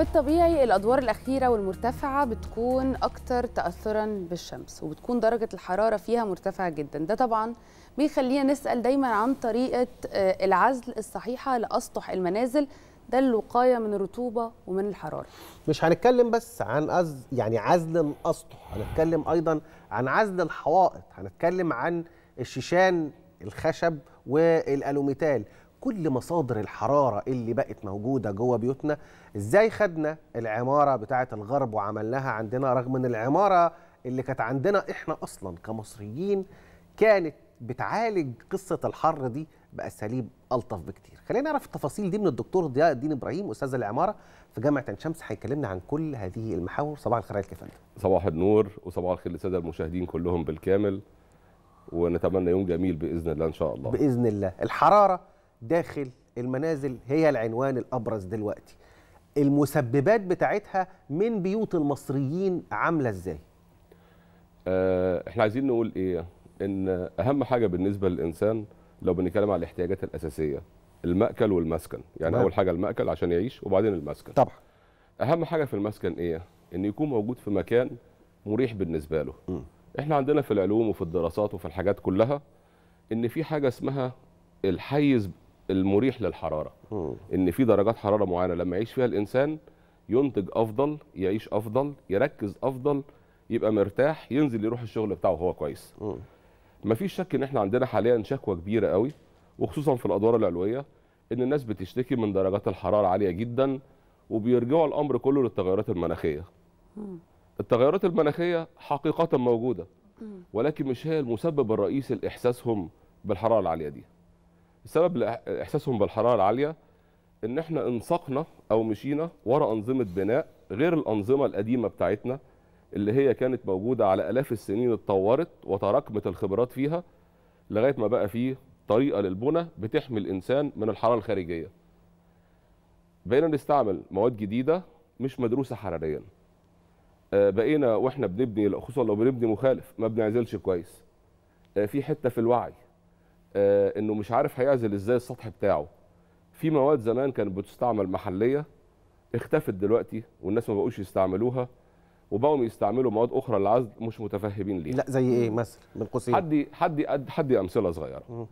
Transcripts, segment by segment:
في الطبيعي الادوار الاخيره والمرتفعه بتكون اكتر تاثرا بالشمس وبتكون درجه الحراره فيها مرتفعه جدا ده طبعا بيخلينا نسال دايما عن طريقه آه، العزل الصحيحه لاسطح المنازل ده الوقايه من الرطوبه ومن الحراره مش هنتكلم بس عن أز... يعني عزل الاسطح هنتكلم ايضا عن عزل الحوائط هنتكلم عن الشيشان الخشب والالوميتال كل مصادر الحراره اللي بقت موجوده جوه بيوتنا ازاي خدنا العماره بتاعه الغرب وعملناها عندنا رغم ان العماره اللي كانت عندنا احنا اصلا كمصريين كانت بتعالج قصه الحر دي باساليب الطف بكتير خلينا نعرف التفاصيل دي من الدكتور ضياء الدين ابراهيم استاذ العماره في جامعه عين شمس هيكلمنا عن كل هذه المحاور صباح الخير يا فندم صباح النور وصباح الخير للساده المشاهدين كلهم بالكامل ونتمنى يوم جميل باذن الله ان شاء الله باذن الله الحراره داخل المنازل هي العنوان الابرز دلوقتي المسببات بتاعتها من بيوت المصريين عامله ازاي آه، احنا عايزين نقول ايه ان اهم حاجه بالنسبه للانسان لو بنتكلم على الاحتياجات الاساسيه المأكل والمسكن يعني اول حاجه المأكل عشان يعيش وبعدين المسكن طبعا اهم حاجه في المسكن ايه ان يكون موجود في مكان مريح بالنسبه له م. احنا عندنا في العلوم وفي الدراسات وفي الحاجات كلها ان في حاجه اسمها الحيز المريح للحراره م. ان في درجات حراره معينه لما يعيش فيها الانسان ينتج افضل يعيش افضل يركز افضل يبقى مرتاح ينزل يروح الشغل بتاعه وهو كويس م. مفيش شك ان احنا عندنا حاليا شكوى كبيره قوي وخصوصا في الادوار العلويه ان الناس بتشتكي من درجات الحراره عاليه جدا وبيرجعوا الامر كله للتغيرات المناخيه التغيرات المناخيه حقيقه موجوده ولكن مش هي المسبب الرئيسي لاحساسهم بالحراره العاليه دي بسبب احساسهم بالحراره العاليه ان احنا انساقنا او مشينا ورا انظمه بناء غير الانظمه القديمه بتاعتنا اللي هي كانت موجوده على الاف السنين اتطورت وتراكمت الخبرات فيها لغايه ما بقى فيه طريقه للبنى بتحمي الانسان من الحراره الخارجيه. بقينا نستعمل مواد جديده مش مدروسه حراريا. آه، بقينا واحنا بنبني خصوصا لو بنبني مخالف ما بنعزلش كويس. آه، في حته في الوعي آه، انه مش عارف هيعزل ازاي السطح بتاعه في مواد زمان كانت بتستعمل محليه اختفت دلوقتي والناس ما بقوش يستعملوها وبقوا يستعملوا مواد اخرى للعزل مش متفهمين ليها لا زي ايه مثلا من قوسين حد حدي حد امثله صغيره م.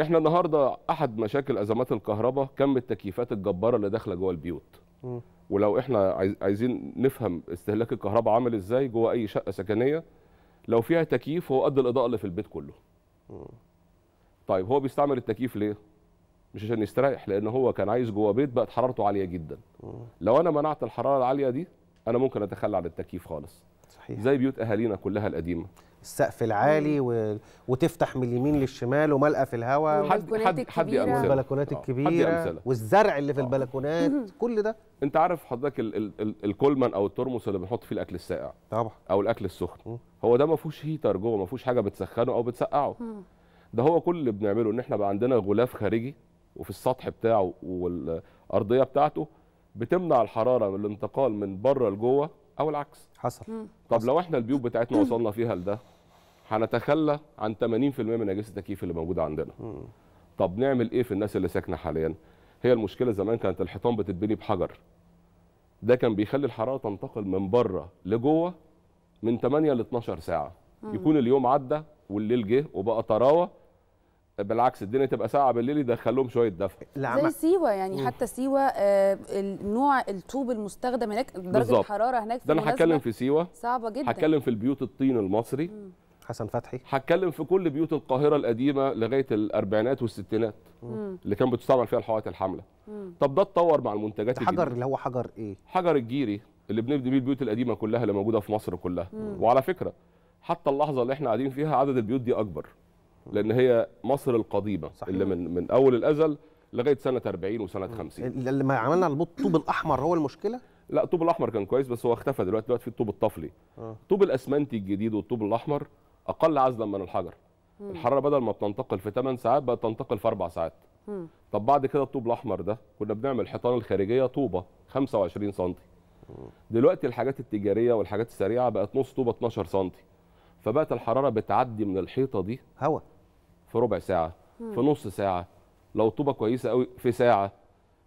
احنا النهارده احد مشاكل ازمات الكهرباء كم التكييفات الجباره اللي داخله جوه البيوت م. ولو احنا عايزين نفهم استهلاك الكهرباء عامل ازاي جوه اي شقه سكنيه لو فيها تكييف هو قد الاضاءه اللي في البيت كله طيب هو بيستعمل التكييف ليه؟ مش عشان يستريح لان هو كان عايز جوه بيت بقت حرارته عاليه جدا لو انا منعت الحراره العاليه دي انا ممكن اتخلى عن التكييف خالص صحيح. زي بيوت اهالينا كلها القديمه السقف العالي و... وتفتح من اليمين للشمال وملقى في الهواء حد حد البلكونات الكبيره آه. والزرع اللي في آه. البلكونات كل ده انت عارف حضرتك ال... ال... ال... الكولمان او الترمس اللي بنحط فيه الاكل الساقع طبعا او الاكل السخن هو ده ما فيهوش هيتر جوه ما فيهوش حاجه بتسخنه او بتسقعه ده هو كل اللي بنعمله ان احنا بقى عندنا غلاف خارجي وفي السطح بتاعه والارضيه بتاعته بتمنع الحراره من الانتقال من بره لجوه او العكس حصل طب حصل. لو احنا البيوت بتاعتنا وصلنا فيها لده هنتخلى عن 80% من اجهزه التكييف اللي موجوده عندنا مم. طب نعمل ايه في الناس اللي ساكنه حاليا هي المشكله زمان كانت الحيطان بتتبني بحجر ده كان بيخلي الحراره تنتقل من بره لجوه من 8 ل 12 ساعه مم. يكون اليوم عدى والليل جه وبقى طراوه بالعكس الدنيا تبقى ساعه بالليل يدخل لهم شويه دفع زي سيوه يعني مم. حتى سيوه آه نوع الطوب المستخدم هناك درجه بالزبط. الحراره هناك ده انا هتكلم في سيوه صعبه جدا هتكلم في البيوت الطين المصري مم. حسن فتحي هتكلم في كل بيوت القاهره القديمه لغايه الاربعينات والستينات مم. اللي كان بتستعمل فيها الحوائط الحامله طب ده اتطور مع المنتجات الجديده حجر اللي هو حجر ايه حجر الجيري اللي بنبني بيه البيوت القديمه كلها اللي موجوده في مصر كلها مم. وعلى فكره حتى اللحظه اللي احنا قاعدين فيها عدد البيوت دي اكبر لان هي مصر القديمه صحيح. اللي من من اول الازل لغايه سنه 40 وسنه 50 اللي ما عملنا على الطوب الاحمر هو المشكله لا الطوب الاحمر كان كويس بس هو اختفى دلوقتي دلوقتي في الطوب الطفلي الطوب آه. الاسمنتي الجديد والطوب الاحمر اقل عزلا من الحجر مم. الحراره بدل ما بتنتقل في 8 ساعات بقت تنتقل في 4 ساعات مم. طب بعد كده الطوب الاحمر ده كنا بنعمل حيطان الخارجيه طوبه 25 سم دلوقتي الحاجات التجاريه والحاجات السريعه بقت نص طوبه 12 سم فبقت الحراره بتعدي من الحيطه دي هواء في ربع ساعه في نص ساعه لو طوبه كويسه قوي في ساعه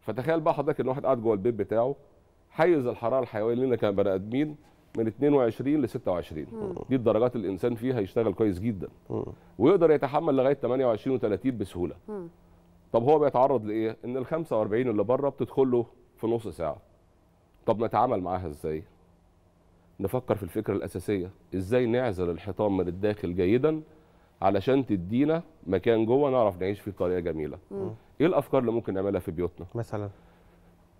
فتخيل بقى حضرتك ان واحد قاعد جوه البيت بتاعه حيز الحراره الحيويه لنا كبني ادمين من 22 ل 26 مم. دي الدرجات اللي الانسان فيها يشتغل كويس جدا مم. ويقدر يتحمل لغايه 28 و30 بسهوله مم. طب هو بيتعرض لايه ان ال 45 اللي بره بتدخل له في نص ساعه طب نتعامل معاها ازاي نفكر في الفكره الاساسيه ازاي نعزل الحيطان من الداخل جيدا علشان تدينا مكان جوه نعرف نعيش فيه بطريقه جميله مم. ايه الافكار اللي ممكن نعملها في بيوتنا مثلا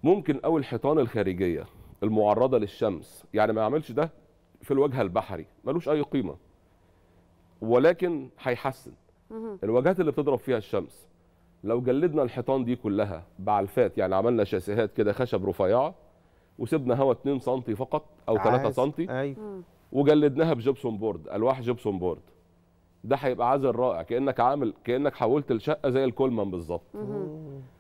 ممكن اول الحيطان الخارجيه المعرضه للشمس يعني ما يعملش ده في الوجه البحري ملوش اي قيمه ولكن هيحسن الواجهات اللي بتضرب فيها الشمس لو جلدنا الحيطان دي كلها بعلفات يعني عملنا شاسيهات كده خشب رفيعه وسيبنا هواء 2 سم فقط او 3 سم وجلدناها بجبسون بورد الواح جبسون بورد ده هيبقى عازل رائع كانك عامل كانك حولت الشقه زي الكولمان بالظبط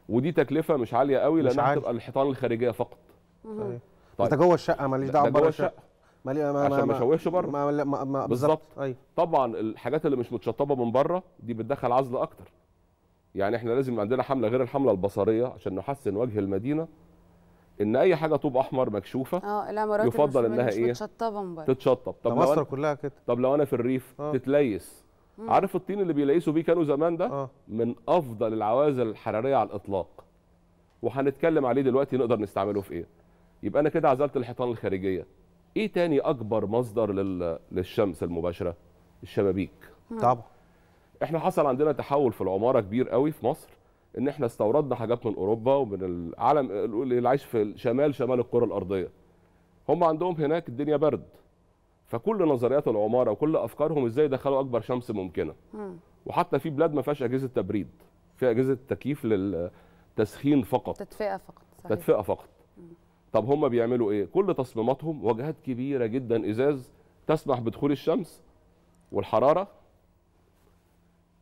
ودي تكلفه مش عاليه قوي لان هتبقى الحيطان الخارجيه فقط طيب. طيب انت جوه الشقه ماليش دعوه بره الشقه ما ما عشان ما اشوهش بره ما ما, ما, بالظبط أيوه. طبعا الحاجات اللي مش متشطبه من بره دي بتدخل عزل اكتر يعني احنا لازم عندنا حمله غير الحمله البصريه عشان نحسن وجه المدينه ان اي حاجه طوب احمر مكشوفه اه العمارات يفضل انها ايه متشطبه من بره تتشطب طب مصر كلها كده طب لو انا في الريف أوه. تتليس عارف الطين اللي بيلاقيسوا بيه كانوا زمان ده آه. من افضل العوازل الحراريه على الاطلاق وهنتكلم عليه دلوقتي نقدر نستعمله في ايه يبقى انا كده عزلت الحيطان الخارجيه ايه تاني اكبر مصدر لل... للشمس المباشره الشبابيك طبعا احنا حصل عندنا تحول في العماره كبير قوي في مصر ان احنا استوردنا حاجات من اوروبا ومن العالم اللي عايش في الشمال شمال الكره الارضيه هم عندهم هناك الدنيا برد فكل نظريات العماره وكل افكارهم ازاي يدخلوا اكبر شمس ممكنه وحتى في بلاد ما فيهاش اجهزه تبريد في اجهزه تكييف للتسخين فقط تدفئه فقط صحيح. تدفئه فقط طب هم بيعملوا ايه كل تصميماتهم واجهات كبيره جدا ازاز تسمح بدخول الشمس والحراره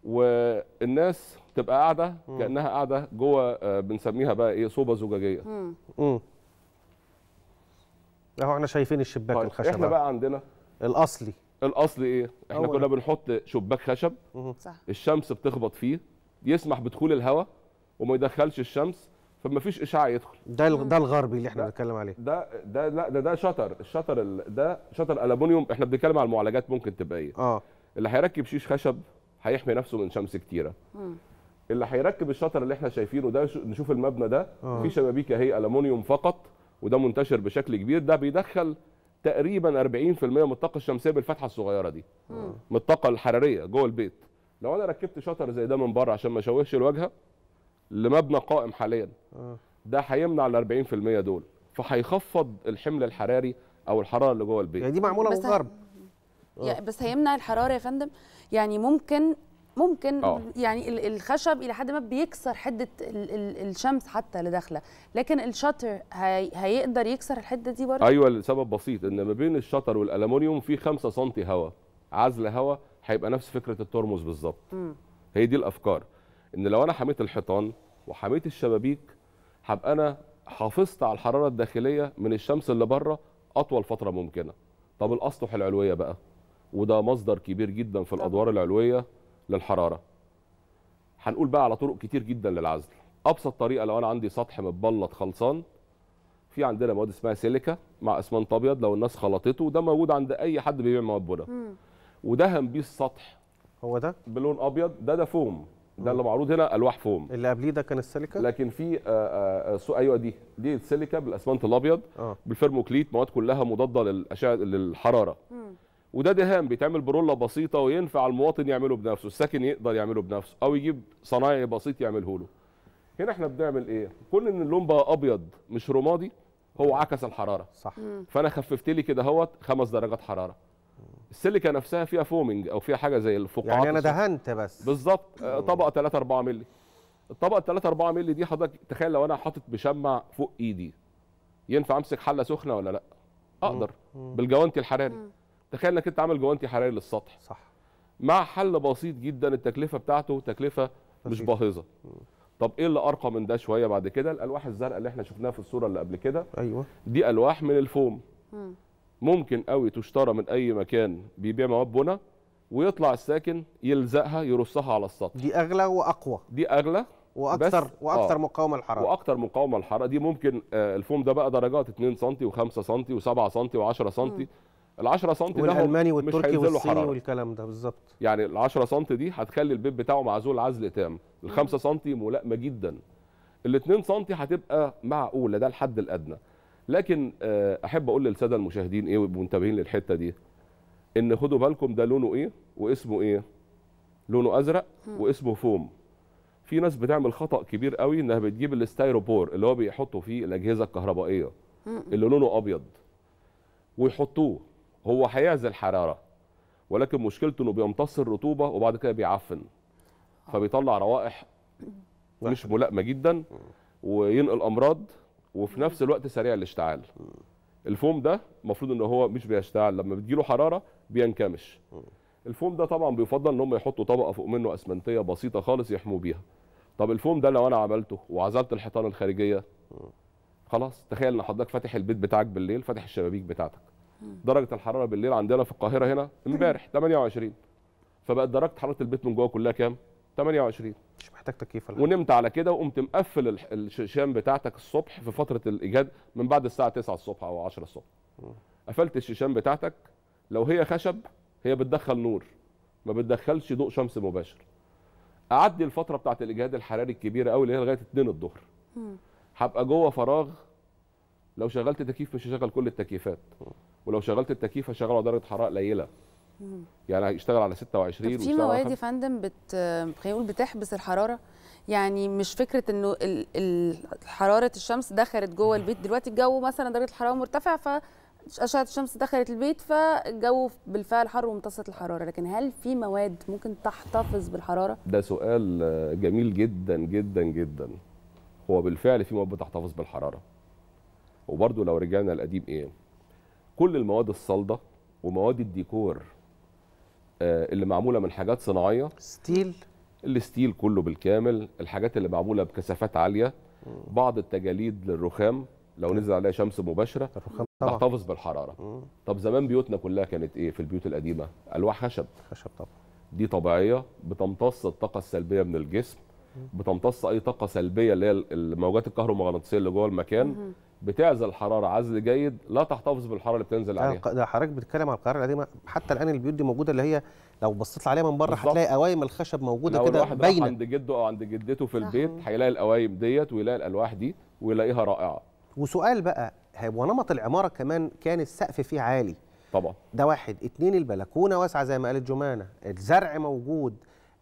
والناس تبقى قاعده كانها قاعده جوه آه، بنسميها بقى ايه صوبه زجاجيه امم اهو احنا شايفين الشباك طيب، الخشب احنا بقى عندنا الاصلي الاصلي ايه احنا كنا بنحط شباك خشب صح. الشمس بتخبط فيه يسمح بدخول الهواء وما يدخلش الشمس فما فيش اشعاع يدخل ده ده الغربي اللي احنا بنتكلم عليه ده ده لا ده ده شطر الشطر ده شطر الومنيوم احنا بنتكلم على المعالجات ممكن تبقى ايه اه اللي هيركب شيش خشب هيحمي نفسه من شمس كتيره مم. اللي هيركب الشطر اللي احنا شايفينه ده نشوف المبنى ده آه. في شبابيك اهي الومنيوم فقط وده منتشر بشكل كبير ده بيدخل تقريبا 40% من الطاقه الشمسيه بالفتحه الصغيره دي من الطاقه الحراريه جوه البيت لو انا ركبت شطر زي ده من بره عشان ما اشوهش الواجهه لمبنى قائم حاليا آه. ده هيمنع ال 40% دول فهيخفض الحمل الحراري او الحراره اللي جوه البيت يعني دي معموله بالغرب بس هيمنع الحراره يا فندم يعني ممكن ممكن أوه. يعني الخشب الى حد ما بيكسر حده الشمس حتى اللي داخله لكن الشطر هي هيقدر يكسر الحده دي برضه ايوه لسبب بسيط ان ما بين الشطر والالومنيوم في 5 سم هواء عزل هواء هيبقى نفس فكره الترمز بالظبط هي دي الافكار ان لو انا حميت الحيطان وحميت الشبابيك هبقى انا حافظت على الحراره الداخليه من الشمس اللي بره اطول فتره ممكنه طب الاسطح العلويه بقى وده مصدر كبير جدا في الادوار العلويه للحراره هنقول بقى على طرق كتير جدا للعزل ابسط طريقه لو انا عندي سطح متبلط خلصان في عندنا مواد اسمها سيليكا مع اسمنت ابيض لو الناس خلطته ده موجود عند اي حد بيبيع مواد بنا ودهن بيه السطح هو ده بلون ابيض ده ده فوم ده اللي معروض هنا الواح فوم اللي قبليه ده كان السيليكا لكن في آه، آه، ايوه دي دي السيليكا بالاسمنت الابيض آه. بالفيرموكليت مواد كلها مضاده للاشعه للحراره مم. وده دهان بيتعمل بروله بسيطه وينفع المواطن يعمله بنفسه الساكن يقدر يعمله بنفسه او يجيب صنايعي بسيط يعمله له هنا احنا بنعمل ايه كل ان اللون بقى ابيض مش رمادي هو عكس الحراره صح فانا خففت لي كده هوت خمس درجات حراره السيليكا نفسها فيها فومنج او فيها حاجه زي الفقاعات يعني انا دهنت بس بالظبط آه، طبقه 3 4 مللي الطبقه 3 4 مللي دي حضرتك تخيل لو انا حاطط بشمع فوق ايدي ينفع امسك حله سخنه ولا لا اقدر بالجوانتي الحراري تخيل انك انت عامل جوانتي حراري للسطح صح مع حل بسيط جدا التكلفه بتاعته تكلفه مش باهظه طب ايه اللي ارقى من ده شويه بعد كده الالواح الزرقاء اللي احنا شفناها في الصوره اللي قبل كده ايوه دي الواح من الفوم ممكن قوي تشترى من اي مكان بيبيع مواد بنا ويطلع الساكن يلزقها يرصها على السطح دي اغلى واقوى دي اغلى واكثر واكثر آه. مقاومه للحراره واكثر مقاومه للحراره دي ممكن آه الفوم ده بقى درجات 2 سم و5 سم و7 سم و10 سم ال 10 سم ده والالماني والتركي والصيني والكلام ده بالظبط يعني ال 10 سم دي هتخلي البيب بتاعه معزول عزل تام ال 5 سم ملائمه جدا ال 2 سم هتبقى معقوله ده الحد الادنى لكن آه، احب اقول للساده المشاهدين ايه ومنتبهين للحته دي ان خدوا بالكم ده لونه ايه واسمه ايه لونه ازرق واسمه فوم في ناس بتعمل خطا كبير قوي انها بتجيب الاستيروبور اللي هو بيحطوا فيه الاجهزه الكهربائيه اللي لونه ابيض ويحطوه هو هيعزل حراره ولكن مشكلته انه بيمتص الرطوبه وبعد كده بيعفن آه. فبيطلع روائح مش ملائمه جدا وينقل امراض وفي نفس الوقت سريع الاشتعال الفوم ده المفروض ان هو مش بيشتعل لما بتجيله حراره بينكمش الفوم ده طبعا بيفضل ان هم يحطوا طبقه فوق منه اسمنتيه بسيطه خالص يحموا بيها طب الفوم ده لو انا عملته وعزلت الحيطان الخارجيه خلاص تخيل ان حضرتك فاتح البيت بتاعك بالليل فاتح الشبابيك بتاعتك درجه الحراره بالليل عندنا في القاهره هنا امبارح 28 فبقت درجه حراره البيت من جوه كلها كام 28 مش محتاج تكييف ولا ونمت على كده وقمت مقفل الشيشان بتاعتك الصبح في فتره الايجاد من بعد الساعه 9 الصبح او 10 الصبح قفلت الشيشان بتاعتك لو هي خشب هي بتدخل نور ما بتدخلش ضوء شمس مباشر اعدي الفتره بتاعه الاجهاد الحراري الكبيره أوي اللي هي لغايه 2 الظهر هبقى جوه فراغ لو شغلت تكييف مش هشغل كل التكييفات ولو شغلت التكييف هشغله على درجه حراره قليله يعني هيشتغل على 26 في مواد يا فندم بت خلينا بتحبس الحراره يعني مش فكره انه حراره الشمس دخلت جوه البيت دلوقتي الجو مثلا درجه الحراره مرتفعه ف اشعه الشمس دخلت البيت فالجو بالفعل حر وامتصت الحراره لكن هل في مواد ممكن تحتفظ بالحراره ده سؤال جميل جدا جدا جدا هو بالفعل في مواد بتحتفظ بالحراره وبرضو لو رجعنا القديم ايه كل المواد الصلدة ومواد الديكور آه، اللي معمولة من حاجات صناعية ستيل الستيل كله بالكامل الحاجات اللي معمولة بكثافات عالية بعض التجاليد للرخام لو نزل عليها شمس مباشرة الرخام تحتفظ بالحرارة طب زمان بيوتنا كلها كانت ايه في البيوت القديمة ألواح خشب خشب طبعا دي طبيعية بتمتص الطاقة السلبية من الجسم بتمتص اي طاقه سلبيه اللي هي الموجات الكهرومغناطيسيه اللي جوه المكان بتعزل حراره عزل جيد لا تحتفظ بالحراره اللي بتنزل عليها ده حضرتك بتتكلم على القاهره القديمه حتى الان البيوت دي موجوده اللي هي لو بصيت عليها من بره هتلاقي قوايم الخشب موجوده كده باينه عند جده او عند جدته في البيت هيلاقي القوايم ديت ويلاقي الالواح دي ويلاقيها رائعه وسؤال بقى هو نمط العماره كمان كان السقف فيه عالي طبعا ده واحد اتنين البلكونه واسعه زي ما قالت جمانه الزرع موجود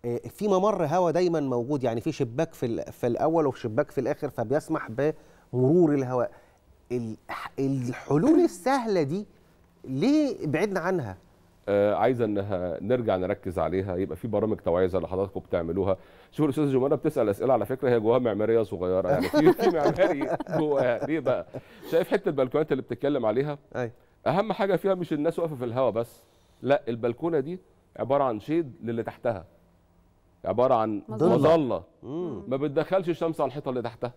آه، في ممر هواء دايما موجود يعني في شباك في في الاول وشباك في الاخر فبيسمح بمرور الهواء الحلول السهله دي ليه بعدنا عنها؟ آه عايزه انها نرجع نركز عليها يبقى في برامج توعيه زي اللي حضراتكم بتعملوها شوف الاستاذه جمانه بتسال اسئله على فكره هي جواها معماريه صغيره يعني في في معماري جواها ليه بقى؟ شايف حته البلكونات اللي بتتكلم عليها؟ أي. اهم حاجه فيها مش الناس واقفه في الهواء بس لا البلكونه دي عباره عن شيد للي تحتها عباره عن مظله ما بتدخلش الشمس على الحيطه اللي تحتها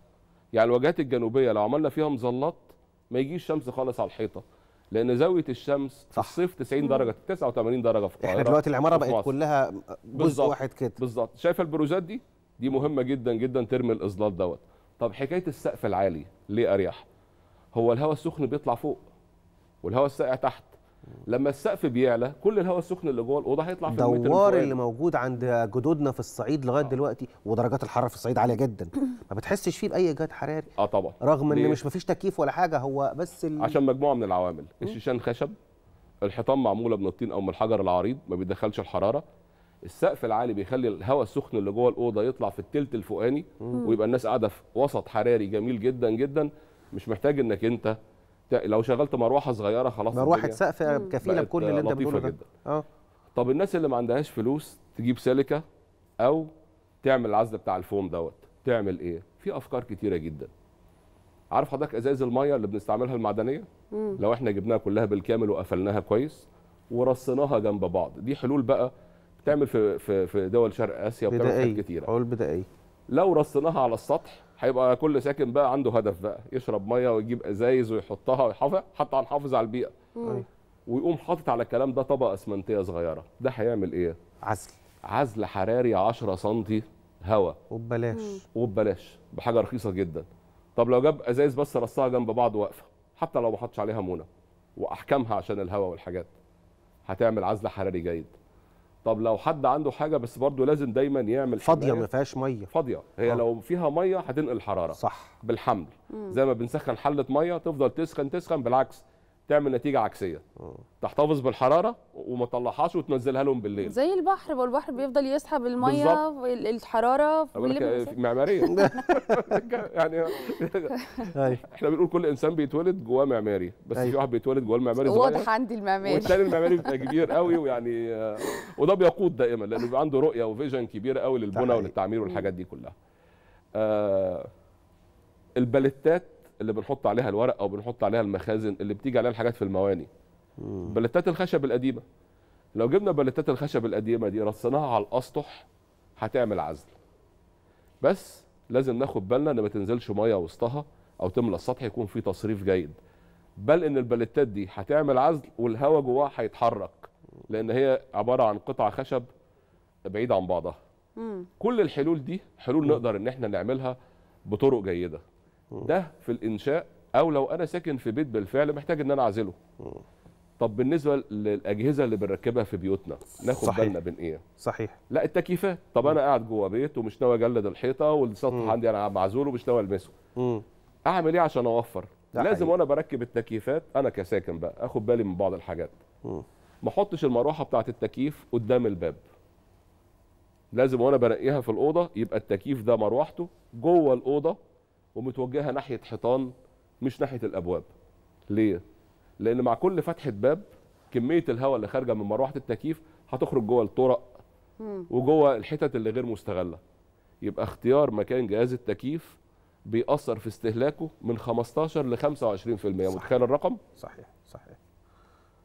يعني الواجهات الجنوبيه لو عملنا فيها مظلات ما يجيش شمس خالص على الحيطه لان زاويه الشمس صح. في الصيف 90 درجه 89 درجه في القاهره احنا دلوقتي العماره بقت كلها جزء واحد كده بالظبط شايفه البروزات دي دي مهمه جدا جدا ترمي الاظلال دوت طب حكايه السقف العالي ليه اريح هو الهواء السخن بيطلع فوق والهواء الساقع تحت لما السقف بيعلى كل الهواء السخن اللي جوه الاوضه هيطلع في الدوار اللي موجود عند جدودنا في الصعيد لغايه آه. دلوقتي ودرجات الحراره في الصعيد عاليه جدا ما بتحسش فيه باي اجهاد حراري اه طبعا رغم ان مش مفيش تكييف ولا حاجه هو بس ال... عشان مجموعه من العوامل الشيشان خشب الحيطان معموله من الطين او من الحجر العريض ما بيدخلش الحراره السقف العالي بيخلي الهواء السخن اللي جوه الاوضه يطلع في التلت الفوقاني ويبقى الناس قاعده في وسط حراري جميل جدا جدا مش محتاج انك انت لو شغلت مروحه صغيره خلاص مروحه سقف كفيله بكل اللي انت بتقوله ده اه طب الناس اللي ما عندهاش فلوس تجيب سلكه او تعمل العزل بتاع الفوم دوت تعمل ايه في افكار كتيره جدا عارف حضرتك ازاز الميه اللي بنستعملها المعدنيه مم. لو احنا جبناها كلها بالكامل وقفلناها كويس ورصيناها جنب بعض دي حلول بقى بتعمل في في دول شرق اسيا وبتعمل حاجات كتيره حلول بدائيه لو رصيناها على السطح هيبقى كل ساكن بقى عنده هدف بقى يشرب ميه ويجيب ازايز ويحطها ويحافظ حتى هنحافظ على البيئه أيوة. ويقوم حاطط على الكلام ده طبقه اسمنتيه صغيره ده هيعمل ايه عزل عزل حراري 10 سم هواء وببلاش وببلاش بحاجه رخيصه جدا طب لو جاب ازايز بس رصها جنب بعض واقفه حتى لو ما حطش عليها مونه واحكامها عشان الهواء والحاجات هتعمل عزل حراري جيد طب لو حد عنده حاجه بس برضه لازم دايما يعمل فاضيه ما فيهاش ميه فاضيه هي آه. لو فيها ميه هتنقل الحراره صح بالحمل مم. زي ما بنسخن حله ميه تفضل تسخن تسخن بالعكس تعمل نتيجه عكسيه تحتفظ بالحراره وما تطلعهاش وتنزلها لهم بالليل زي البحر والبحر البحر بيفضل يسحب الميه الحراره في معماريه يعني أيوه. احنا بنقول كل انسان بيتولد جواه معماري بس في أيوه. واحد بيتولد جواه المعماري واضح عندي المعماري والتاني المعماري بيبقى كبير قوي ويعني آه، وده بيقود دائما لانه بيبقى عنده رؤيه وفيجن كبيره قوي للبنى وللتعمير والحاجات دي كلها آه الباليتات اللي بنحط عليها الورق او بنحط عليها المخازن اللي بتيجي عليها الحاجات في المواني بلتات الخشب القديمه لو جبنا بلتات الخشب القديمه دي رصيناها على الاسطح هتعمل عزل بس لازم ناخد بالنا ان ما تنزلش ميه وسطها او تملى السطح يكون فيه تصريف جيد بل ان البلتات دي هتعمل عزل والهواء جواها هيتحرك لان هي عباره عن قطع خشب بعيد عن بعضها كل الحلول دي حلول نقدر ان احنا نعملها بطرق جيده ده في الانشاء او لو انا ساكن في بيت بالفعل محتاج ان انا اعزله طب بالنسبه للاجهزه اللي بنركبها في بيوتنا ناخد صحيح. بالنا بين ايه صحيح لا التكييفات طب انا قاعد جوه بيت ومش ناوي اجلد الحيطه والسطح عندي انا معزول ومش ناوي المسه مم. اعمل ايه عشان اوفر لازم وانا بركب التكييفات انا كساكن بقى اخد بالي من بعض الحاجات ما احطش المروحه بتاعه التكييف قدام الباب لازم وانا بنقيها في الاوضه يبقى التكييف ده مروحته جوه الاوضه ومتوجهه ناحيه حيطان مش ناحيه الابواب ليه لان مع كل فتحه باب كميه الهواء اللي خارجه من مروحه التكييف هتخرج جوه الطرق وجوه الحتت اللي غير مستغله يبقى اختيار مكان جهاز التكييف بيأثر في استهلاكه من 15 ل 25% متخيل الرقم؟ صحيح صحيح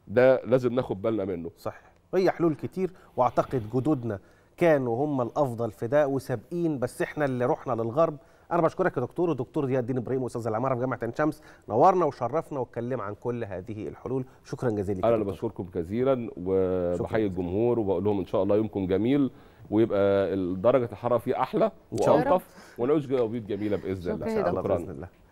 ده لازم ناخد بالنا منه صحيح هي حلول كتير واعتقد جدودنا كانوا هم الافضل في ده وسابقين بس احنا اللي رحنا للغرب انا بشكرك يا دكتور الدكتور ضياء الدين ابراهيم استاذ العماره في جامعه عين شمس نورنا وشرفنا واتكلم عن كل هذه الحلول شكرا جزيلا انا اللي بشكركم كثيرا وبحيي الجمهور وبقول لهم ان شاء الله يومكم جميل ويبقى درجه الحراره فيه احلى والطف ونعيش بيوت جميله باذن الله شكرا باذن الله